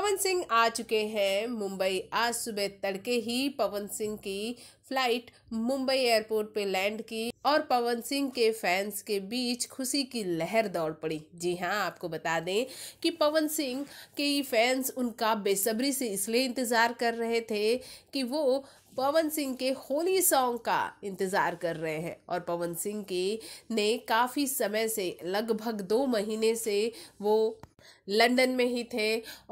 पवन सिंह आ चुके हैं मुंबई आज सुबह तड़के ही पवन सिंह की फ्लाइट मुंबई एयरपोर्ट पे लैंड की और पवन सिंह के फैंस के बीच खुशी की लहर दौड़ पड़ी जी हाँ आपको बता दें कि पवन सिंह के फैंस उनका बेसब्री से इसलिए इंतज़ार कर रहे थे कि वो पवन सिंह के होली सॉन्ग का इंतज़ार कर रहे हैं और पवन सिंह के ने काफ़ी समय से लगभग दो महीने से वो लंदन में ही थे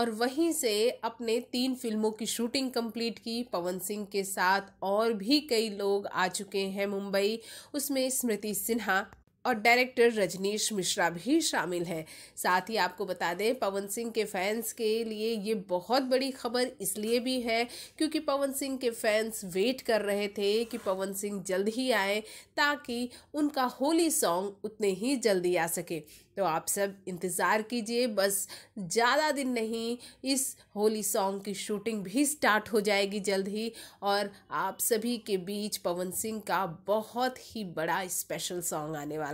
और वहीं से अपने तीन फिल्मों की शूटिंग कंप्लीट की पवन सिंह के साथ और भी भी कई लोग आ चुके हैं मुंबई उसमें स्मृति सिन्हा और डायरेक्टर रजनीश मिश्रा भी शामिल हैं साथ ही आपको बता दें पवन सिंह के फैंस के लिए ये बहुत बड़ी खबर इसलिए भी है क्योंकि पवन सिंह के फैंस वेट कर रहे थे कि पवन सिंह जल्द ही आए ताकि उनका होली सॉन्ग उतने ही जल्दी आ सके तो आप सब इंतज़ार कीजिए बस ज़्यादा दिन नहीं इस होली सॉन्ग की शूटिंग भी स्टार्ट हो जाएगी जल्द ही और आप सभी के बीच पवन सिंह का बहुत ही बड़ा स्पेशल सॉन्ग आने वाला